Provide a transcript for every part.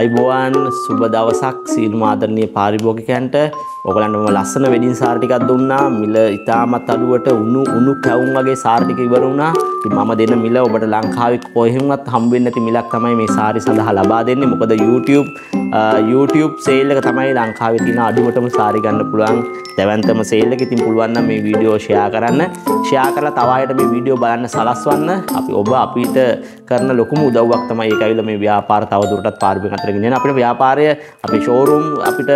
අයිබෝවන් සුබ දවසක් සීල්ම ආදරණය පාරිභෝගිකයන්ට ඔගලන්ටම ලස්සන වැඩින් සාර්ටිකක් දුන්නා මිල ඉතාමත් අඩුවට උුණු උුණු කැවුම් වගේ සාර්ටික ඉවරුණා මම දෙන මිල ඔබට ලංකාවක් කොහෙමත් හම්බෙන් නැති මිලක් තමයි මේ සාරි සඳහා ලබා දෙන්නේ මොකද YouTube YouTube සේල් එක තමයි ලංකාවේ තියෙන අඩුවටම සාරි ගන්න පුළුවන් දැවැන්තම සේල් එක. ඉතින් පුළුවන් නම් මේ වීඩියෝ ෂෙයා කරන්න. ෂෙයා කරලා තව අයට මේ වීඩියෝ බලන්න සලස්වන්න. අපි ඔබ අපිට කරන ලොකුම උදව්වක් තමයි ඒක ඇවිල්ලා මේ ව්‍යාපාර තවදුරටත් පාර්බික අතර ගෙනියන. අපිට ව්‍යාපාරය අපේ ෂෝරූම් අපිට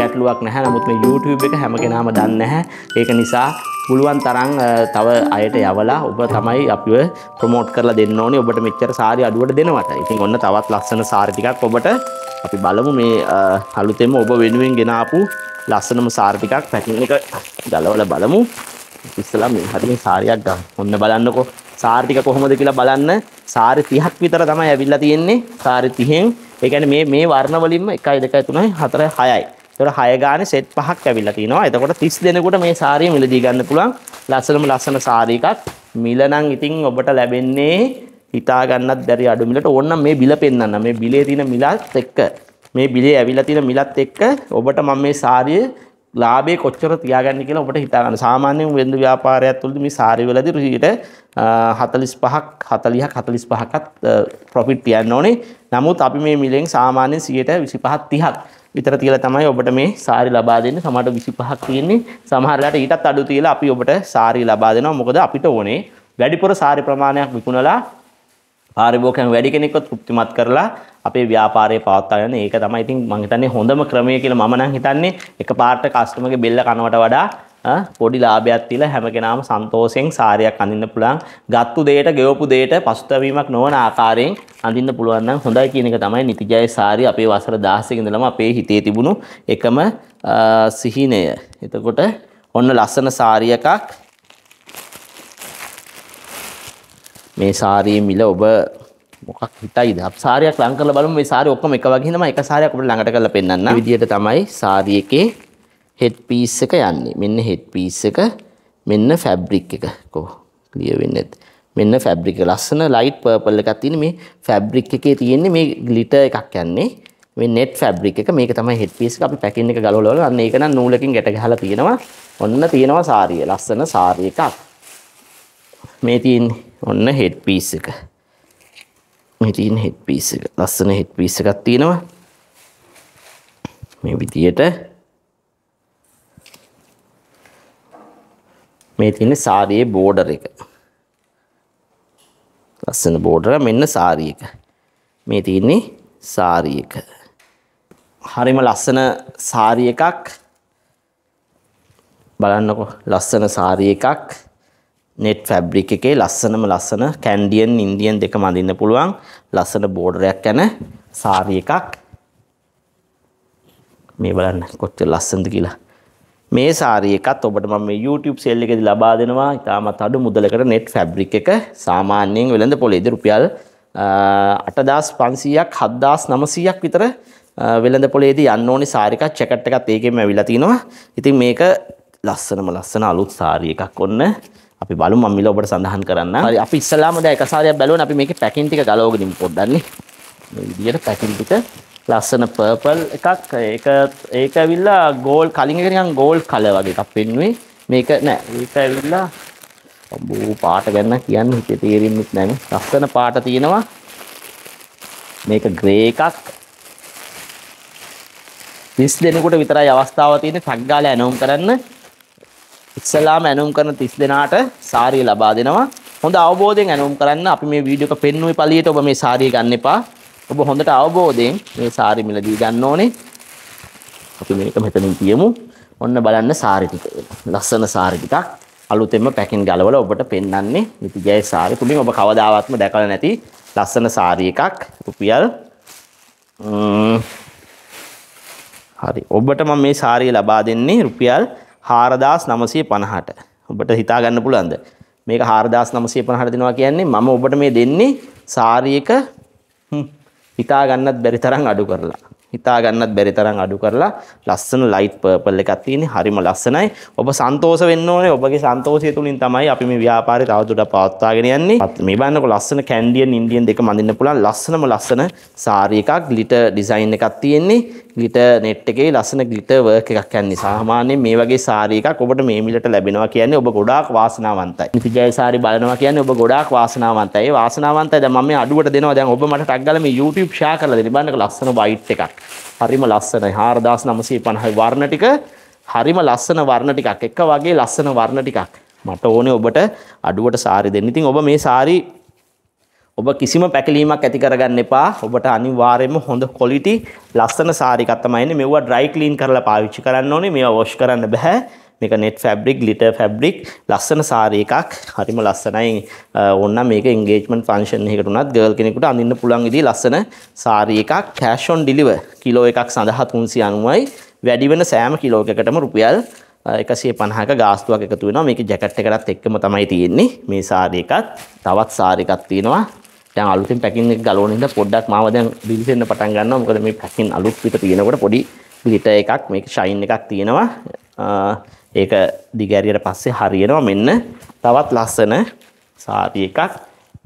ගැටලුවක් නැහැ. නමුත් මේ YouTube එක හැම කෙනාම දන්නේ නැහැ. ඒක නිසා පුළුවන් තරම් තව අයට යවලා ඔබ තමයි අපිව ප්‍රමෝට් කරලා දෙන්න ඕනේ ඔබට මෙච්චර සාරි අඩුවට දෙනවට. ඉතින් ඔන්න තවත් ලස්සන සාරි ටිකක් ඔබට අපි බලමු මේ අලුතෙම ඔබ වෙනුවෙන් ගෙනාපු ලස්සනම සාරි ටිකක් පැකින් එක ගලවලා බලමු. ඉස්සලා මේ හරිය සාරියක් ගන්න. ඔන්න බලන්නකෝ සාරි ටික කොහොමද කියලා බලන්න. සාරි 30ක් විතර තමයි ඇවිල්ලා තියෙන්නේ. සාරි 30න් ඒ කියන්නේ මේ මේ වර්ණ වලින්ම 1 2 3 4 6යි. එතකොට 6 ගානේ සෙට් පහක් ඇවිල්ලා තිනවා. එතකොට 30 දෙනෙකුට මේ සාරිය මිලදී ගන්න පුළුවන්. ලස්සනම ලස්සන සාරී එකක්. මිල නම් ඉතින් ඔබට ලැබෙන්නේ හිතා ගන්නත් බැරි අඩු මිලට ඕනනම් මේ බිල පෙන්වන්න. මේ බිලේ තියෙන මිලත් එක්ක මේ බිලේ ඇවිල්ලා තියෙන මිලත් එක්ක ඔබට මම මේ සාරිය ලාභේ කොච්චර තියාගන්න කියලා ඔබට හිතා ගන්න. සාමාන්‍යයෙන් වෙළඳ ව්‍යාපාරයක් තුළදී මේ සාරි වලදී රුචියට 45ක් 40ක් 45කත් ප්‍රොෆිට් තියන්න ඕනේ. නමුත් අපි මේ මිලෙන් සාමාන්‍යයෙන් 125ක් 30ක් විතර තියලා තමයි ඔබට මේ සාරි ලබා දෙන්නේ. සමහරට 25ක් තියෙන්නේ. සමහරලාට ඊටත් අඩු තියලා අපි ඔබට සාරි ලබා දෙනවා. මොකද අපිට ඕනේ වැඩිපුර සාරි ප්‍රමාණයක් විකුණලා පාරිභෝගිකයන් වැඩි කෙනෙක්ව තෘප්තිමත් කරලා අපේ ව්‍යාපාරය පවත්වා ගන්න. ඒක තමයි ඉතින් මම හිතන්නේ හොඳම ක්‍රමය කියලා මම නම් හිතන්නේ. එකපාරට කස්ටමර්ගේ බෙල්ල කනවට වඩා පොඩි ලාභයක් තියලා හැම කෙනාම සන්තෝෂයෙන් සාරයක් අඳින්න පුළුවන්. ගත්තු දෙයට, ගෙවපු දෙයට පසුතැවීමක් නොවන ආකාරයෙන් අඳින්න පුළුවන් නම් හොඳයි කියන එක තමයි නිතිජය සාරිය අපේ වසර 16 ඉඳලම අපේ හිතේ තිබුණු එකම සිහිනය. එතකොට ඔන්න ලස්සන සාරියකක් මේ සාරියේ මිල ඔබ මොකක් හිතයිද? අප සාරියක් ලං කරලා බලමු මේ සාරිය ඔක්කොම එක වගේ නම එක සාරියක් ඔබට ළඟට කරලා පෙන්නන්න. විදියට තමයි සාරියකේ හෙඩ් පීස් එක යන්නේ. මෙන්න හෙඩ් පීස් එක මෙන්න ෆැබ්‍රික් එක. කො ක්ලියර් වෙන්නේ නැත්. මෙන්න ෆැබ්‍රික් එක ලස්සන ලයිට් පර්පල් එකක් තියෙන මේ ෆැබ්‍රික් එකේ තියෙන්නේ මේ ග්ලිටර් එකක් යන්නේ. මේ net fabric එක මේක තමයි head piece එක අපි packing එක ගලවලා වල අන්න ඒක නම් නූලකින් ගැට ගහලා තියෙනවා ඔන්න තියෙනවා සාරිය ලස්සන සාරිය එකක් මේ තියෙන්නේ ඔන්න head piece එක මේ තියෙන head piece එක ලස්සන head piece එකක් තියෙනවා මේ විදියට මේ තියෙන සාරියේ බෝඩර් එක. ලස්සන බෝඩර මෙන්න සාරි එක. මේ තියෙන්නේ සාරි එක. හරිම ලස්සන සාරි එකක්. බලන්නකො ලස්සන සාරි එකක්. net fabric එකේ ලස්සනම ලස්සන කැන්ඩියන් ඉන්දියන් දෙක මඳින්න පුළුවන් ලස්සන බෝඩරයක් යන සාරි එකක්. මේ බලන්න කොච්චර ලස්සනද කියලා. මේ සාරී එකත් ඔබට මම මේ YouTube sale එකේදී ලබා දෙනවා. ඉතාමත් අඩු මුදලකට net fabric එක සාමාන්‍යයෙන් වෙළඳ පොලේද රුපියල් 8500ක් 7900ක් විතර වෙළඳ පොලේදී යන්න ඕනේ සාරී එකක් ජැකට් එකත් ඒකෙම ඇවිල්ලා තිනවා. ඉතින් මේක ලස්සනම ලස්සන අලුත් සාරී එකක් ඔන්න. අපි බලමු මම මිල ඔබට සඳහන් කරන්න. හරි අපි ඉස්සලාම දැන් එක සාරියක් බැලුවනේ අපි මේකේ පැකින් ටික ගලවගෙන ඉමු පොඩ්ඩක් නේ. මේ විදියට පැකින් ටික ලස්සන පර්පල් එකක් ඒක ඒක ඇවිල්ලා ගෝල් කලින් එක නිකන් ගෝල් කලර් වගේ එකක් පෙන්නුවේ මේක නෑ ඒක ඇවිල්ලා අම්බෝ පාට ගන්න කියන්න හිතේ තේරෙන්නෙත් නෑනේ ලස්සන පාට තියෙනවා මේක ග්‍රේ එකක් තිස් දෙනකොට විතරයි අවස්ථාව තියෙන ටක්ගාල ඇනුම් කරන්න ඉස්සලාම ඇනුම් කරන තිස් දෙනාට සාරිය ලබා දෙනවා හොඳ අවබෝධයෙන් ඇනුම් කරන්න අපි මේ වීඩියෝක පෙන්නුවේ පලියට ඔබ මේ සාරිය ගන්න එපා ඔබ හොඳට අවබෝධයෙන් මේ සාරි මිලදී ගන්න ඕනේ. අපි මේක මෙතනින් තියමු. ඔන්න බලන්න සාරි ටික. ලස්සන සාරි ටිකක්. අලුතෙන්ම පැකින් ගලවල ඔබට පෙන්වන්නේ නිතිජය සාරි. තුලින් ඔබ කවදාවත්ම දැකලා නැති ලස්සන සාරි එකක්. රුපියල් හරි. ඔබට මම මේ සාරිය ලබා දෙන්නේ රුපියල් 4950ට. ඔබට හිතා ගන්න පුළුවන්ද? මේක 4950ට දෙනවා කියන්නේ මම ඔබට මේ දෙන්නේ සාරියක හ්ම් හිතා ගන්නත් බැරි තරම් අඩු කරලා. හිතා ගන්නත් බැරි තරම් අඩු කරලා ලස්සන ලයිට් පර්පල් එකක් තියෙන හරිම ලස්සනයි. ඔබ සන්තෝෂ වෙන්න ඕනේ. ඔබගේ සන්තෝෂය තුලින් තමයි අපි මේ ව්‍යාපාරය තවදුරටත් පවත්වාගෙන යන්නේ. මේ බලන්නකො ලස්සන කැන්ඩියන් ඉන්ඩියන් දෙක මඳින්න පුළුවන් ලස්සනම ලස්සන සාරී එකක් ග්ලිටර් ඩිසයින් එකක් තියෙන්නේ. ග්ලිටර් net එකේ ලස්සන ග්ලිටර් work එකක් යන්නේ. සාමාන්‍යයෙන් මේ වගේ සාරී එකක් ඔබට මේ මිලට ලැබෙනවා කියන්නේ ඔබ ගොඩාක් වාසනාවන්තයි. විජය සාරී බලනවා කියන්නේ ඔබ ගොඩාක් වාසනාවන්තයි. ඒ වාසනාවන්තයි දැන් මම මේ අඩුවට දෙනවා. දැන් ඔබ මට ටග් ගාලා මේ YouTube share කරලා දෙන්න. බලන්නකො ලස්සන white එකක්. හරිම ලස්සනයි 4950යි වර්ණ ටික හරිම ලස්සන වර්ණ ටිකක් එක වගේ ලස්සන වර්ණ ටිකක් මට ඕනේ ඔබට අඩුවට සාරි දෙන්න. ඉතින් ඔබ මේ සාරි ඔබ කිසිම පැකිලීමක් ඇති කරගන්න එපා. ඔබට අනිවාර්යයෙන්ම හොඳ ක්වොලිටි ලස්සන සාරිකක් තමයි එන්නේ. මෙවුවා ඩ්‍රයි ක්ලීන් කරලා පාවිච්චි කරන්න ඕනේ. මේවා වොෂ් කරන්න බෑ. මේක net fabric glitter fabric ලස්සන saree එකක් හරිම ලස්සනයි ඕන්න මේක engagement function එකකට උනත් girl කෙනෙකුට අඳින්න පුළුවන් විදිහේ ලස්සන saree එකක් cash on deliver කිලෝ එකක් සඳහා 390යි වැඩි වෙන සෑම කිලෝ එකකටම රුපියල් එකසිය පණහක ගාස්තුවක් එකතු වෙනවා මේක ජැකට් එකටත් එක්කම තමයි තියෙන්නේ මේ සාරි එකත් තවත් සාරි එකක් තියෙනවා දැන් අලුතින් පැකින් එක ගලවන ඉඳ පොඩ්ඩක් මාව දැන් බිලිසෙන්න පටන් ගන්නවා මොකද මේ පැකින් අලුත් පිට තියෙනකොට පොඩි ග්ලිටර් එකක් මේක ෂයින් එකක් තියෙනවා ඒක දිගැරියට පස්සේ හරියනවා මෙන්න තවත් ලස්සන සාරි එකක්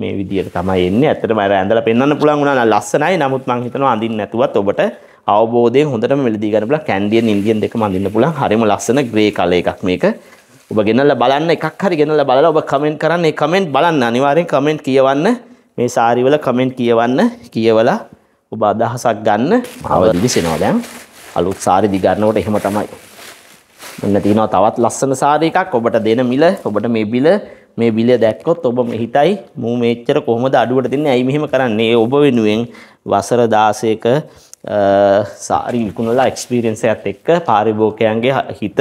මේ විදියට තමයි එන්නේ. ඇත්තටම අර ඇඳලා පෙන්වන්න පුළුවන් වුණා ලස්සනයි. නමුත් මම හිතනවා අඳින්න නැතුවත් ඔබට අවබෝධයෙන් හොඳටම මෙලදී ගන්න පුළුවන් කැන්ඩියන් ඉන්දියන් දෙකම අඳින්න පුළුවන්. හරිම ලස්සන ග්‍රේ කලර් එකක් මේක. ඔබ ගෙනල්ලා බලන්න එකක් හරි ගෙනල්ලා බලලා ඔබ කමෙන්ට් කරන්න. ඒ කමෙන්ට් බලන්න අනිවාර්යෙන් කමෙන්ට් කියවන්න. මේ සාරිවල කමෙන්ට් කියවන්න කියවලා ඔබ අදහසක් ගන්න අවදිදි සෙනවා දැන් අලුත් සාරි දිගන්නකොට එහෙම තමයි මෙන්න තියෙනවා තවත් ලස්සන සාරි එකක් ඔබට දෙන මිල ඔබට මේ බිල මේ බිල දැක්කොත් ඔබ මෙහිටයි මූ මේච්චර කොහොමද අඩුවට දෙන්නේ ඇයි මෙහෙම කරන්නේ ඔබ වෙනුවෙන් වසර 16ක සාරි විකුණලා එක්ස්පීරියන්ස් එකත් එක්ක පාරිභෝගිකයන්ගේ හිත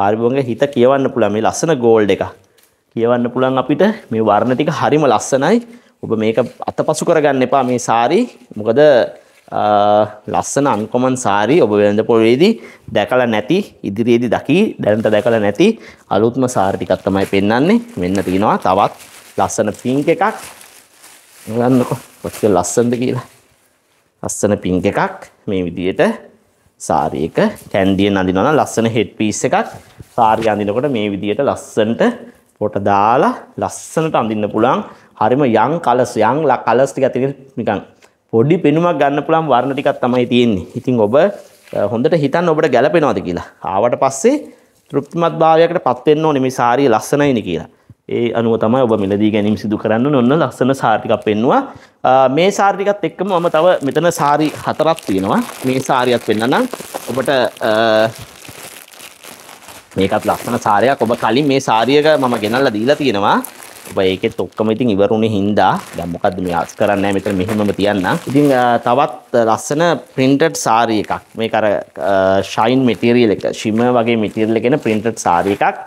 පාරිභෝගිකයන්ගේ හිත කියවන්න පුළුවන් මේ ලස්සන ගෝල්ඩ් එක කියවන්න පුළුවන් අපිට මේ වර්ණ ටික හරිම ලස්සනයි ඔබ මේක අතපසු කරගන්න එපා මේ සාරි මොකද ලස්සන අන්කොමන් සාරි ඔබ වෙළඳ පොරේදී දැකලා නැති ඉදිරියේදී දකි දැනට දැකලා නැති අලුත්ම සාරි ටිකක් තමයි පෙන්වන්නේ මෙන්න තිනවා තවත් ලස්සන පින්ක් එකක් බලන්නකෝ කොච්චර ලස්සනද කියලා ලස්සන පින්ක් එකක් මේ විදියට සාරි එක කැන්ඩියෙන් අඳිනවා ලස්සන හෙඩ් පීස් එකක් සාරි අඳිනකොට මේ විදියට ලස්සනට පොට දාලා ලස්සනට අඳින්න පුළුවන් හරිම යම් කලස් යම් කලස් ටික තියෙන නිකන් පොඩි පෙනුමක් ගන්න පුළුවන් වර්ණ ටිකක් තමයි තියෙන්නේ. ඉතින් ඔබ හොඳට හිතන්න ඔබට ගැළපෙනවද කියලා. ආවට පස්සේ තෘප්තිමත් භාවයකට පත් වෙන්න ඕනේ මේ සාරිය ලස්සනයිනේ කියලා. ඒ අනුව තමයි ඔබ මිලදී ගැනීම සිදු කරන්න ඕන ලස්සන සාරි ටිකක් පෙන්නවා. මේ සාරි ටිකත් එක්කම මම තව මෙතන සාරි හතරක් තියෙනවා. මේ සාරියක් පෙන්නනම් ඔබට මේකත් ලස්සන සාරයක්. ඔබ කලින් මේ සාරියක මම ගෙනල්ලා දීලා තියෙනවා. ඔබ ඒකෙත් ඔක්කොම ඉතින් ඉවරුනේ හින්දා දැන් මොකද්ද මේ අස් කරන්නේ නැහැ මෙතන මෙහෙමම තියන්න. ඉතින් තවත් ලස්සන printed saree එකක්. මේක අර shine material එක, shimmer වගේ material එකේන printed saree එකක්.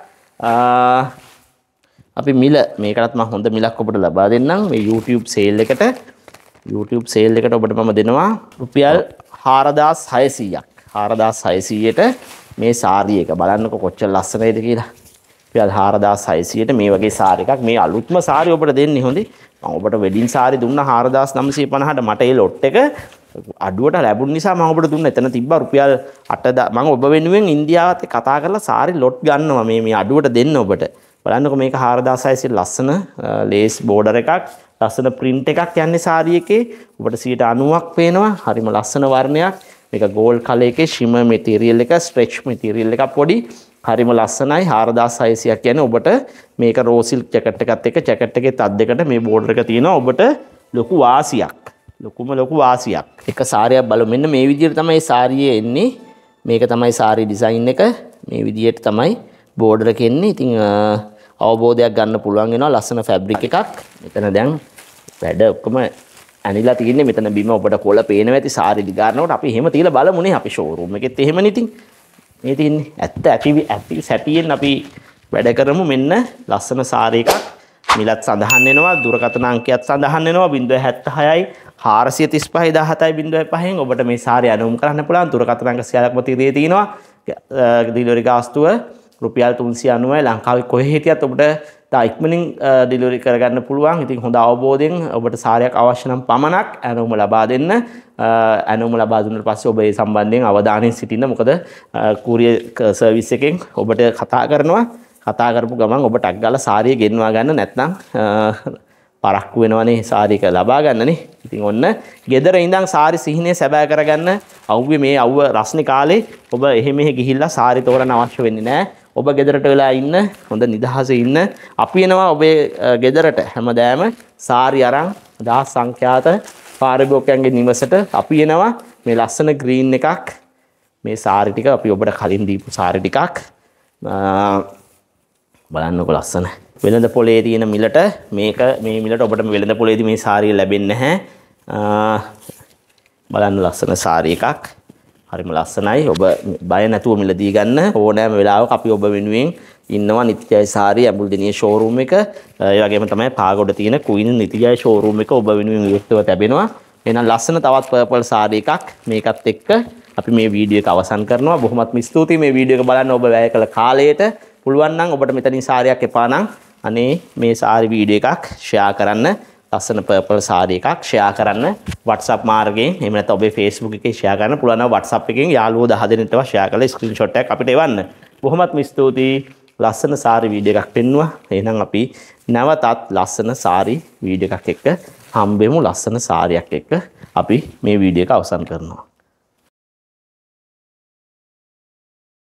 අපි මිල මේකටත් මම හොඳ මිලක් ඔබට ලබා දෙන්නම් මේ YouTube sale එකට. YouTube සේල් එකට ඔබට මම දෙනවා රුපියල් 4600ක් 4600ට මේ සාරිය එක බලන්නකො කොච්චර ලස්සනයිද කියලා රුපියල් 4600ට මේ වගේ සාරි එකක් මේ අලුත්ම සාරි ඔබට දෙන්නේ හොඳේ මම ඔබට වෙඩින් සාරි දුන්න 4950ට මට ඒ ලොට් එක අඩුවට ලැබුණ නිසා මම ඔබට දුන්න එතන තිබ්බා රුපියල් 8000 මම ඔබ වෙනුවෙන් ඉන්දියාවත් කතා කරලා සාරි ලොට් ගන්නවා මේ මේ අඩුවට දෙන්න ඔබට බලන්නකො මේක 4600 ලස්සන ලේස් බෝඩර් එකක් ලස්සන print එකක් යන්නේ සාරි එකේ ඔබට 90ක් පේනවා හරිම ලස්සන වර්ණයක් මේක ගෝල් කලර් එකේ shimmer material එක stretch material එක පොඩි හරිම ලස්සනයි 4600ක් කියන්නේ ඔබට මේක රෝසිල් ජැකට් එකත් එක්ක ජැකට් එකේ තත් දෙකට මේ බෝඩර් එක තියෙනවා ඔබට ලොකු වාසියක් ලොකුම ලොකු වාසියක් එක සාරයක් බලමු මෙන්න මේ විදිහට තමයි සාරියේ එන්නේ මේක තමයි සාරි ඩිසයින් එක මේ විදිහට තමයි බෝඩර් එක එන්නේ ඉතින් අවබෝධයක් ගන්න පුළුවන් වෙනවා ලස්සන ෆැබ්‍රික් එකක් මෙතන දැන් වැඩ ඔක්කොම ඇනිලා තියෙන්නේ මෙතන බිම ඔබට කොළ පේනවා ඇති සාරි දිගාරනකොට අපි එහෙම තියලා බලමුනේ අපි ෂෝරූම් එකෙත් එහෙමනේ ඉතින් මේ තින්නේ ඇත්ත අපි අපි සැපියෙන් අපි වැඩ කරමු මෙන්න ලස්සන සාරය එකක් මිලත් සඳහන් වෙනවා දුරකථන අංකයත් සඳහන් වෙනවා 076යි 435 17යි 05න් ඔබට මේ සාරය අනුමත කරන්න පුළුවන් දුරකථන අංක සියල්ලක්ම තිරේ තියෙනවා ඩිලිවරි ගාස්තුව රුපියල් 390යි ලංකාවේ කොහේ හිටියත් ඔබට තා ඉක්මනින් ඩිලිවරි කරගන්න පුළුවන්. ඉතින් හොඳ අවබෝධයෙන් ඔබට සාරයක් අවශ්‍ය නම් පමණක් ඇනොම ලබා දෙන්න. ඇනොම ලබා දුන්නට පස්සේ ඔබ ඒ සම්බන්ධයෙන් අවධානයෙන් සිටින්න. මොකද කුරියර් සර්විස් එකෙන් ඔබට කතා කරනවා. කතා කරපු ගමන් ඔබ ටක් ගාලා සාරිය ගෙන්වා ගන්න නැත්නම් පරක්කු වෙනවනේ සාරික ලබා ගන්නනේ. ඉතින් ඔන්න ගෙදර ඉඳන් සාරි සිහිනේ සැබෑ කරගන්න අවුවේ මේ අවුව රස්නේ කාලේ ඔබ එහෙ මෙහෙ ගිහිල්ලා සාරි තෝරන්න අවශ්‍ය වෙන්නේ නැහැ. ඔබ ගෙදරට වෙලා ඉන්න හොඳ නිදහසේ ඉන්න අපි එනවා ඔබේ ගෙදරට හැමදාම සාරි අරන් දහස් සංඛ්‍යාත පාරිභෝගිකයන්ගේ නිවසට අපි එනවා මේ ලස්සන ග්‍රීන් එකක් මේ සාරි ටික අපි ඔබට කලින් දීපු සාරි ටිකක් බලන්නකො ලස්සන වෙළඳ පොලේ තියෙන මිලට මේක මේ මිලට ඔබට වෙළඳ පොලේදී මේ සාරිය ලැබෙන්නේ නැහැ බලන්න ලස්සන සාරි එකක් හරිම ලස්සනයි. ඔබ බය නැතුව මිලදී ගන්න ඕනෑම වෙලාවක අපි ඔබ වෙනුවෙන් ඉන්නවා නිතිජය සාරි ඇඹුල් දිනිය ෂෝරූම් එක. ඒ වගේම තමයි පාගොඩ තියෙන කුයින් නිතිජය ෂෝරූම් එක ඔබ වෙනුවෙන් විවෘතව තැබෙනවා. එහෙනම් ලස්සන තවත් පර්පල් සාරි එකක් මේකත් එක්ක අපි මේ වීඩියෝ එක අවසන් කරනවා. බොහොමත්ම ස්තුතියි මේ වීඩියෝ එක බලන්න ඔබ වැය කළ කාලයට. පුළුවන් නම් ඔබට මෙතනින් සාරියක් එපා නම් අනේ මේ සාරි වීඩියෝ එකක් ෂෙයා කරන්න. ලස්සන පර්පල් සාරී එකක් ෂෙයා කරන්න WhatsApp මාර්ගයෙන් එහෙම නැත්නම් ඔබේ Facebook එකේ ෂෙයා කරන්න පුළුවන් නම් WhatsApp එකෙන් යාළුවෝ 10 දෙනෙක්ටම ෂෙයා කරලා ස්ක්‍රීන්ෂොට් එකක් අපිට එවන්න. බොහොමත්ම ස්තුතියි. ලස්සන සාරි වීඩියෝ එකක් පෙන්නවා. එහෙනම් අපි නැවතත් ලස්සන සාරි වීඩියෝ එකක් එක්ක හම්බෙමු ලස්සන සාරියක් එක්ක අපි මේ වීඩියෝ එක අවසන් කරනවා.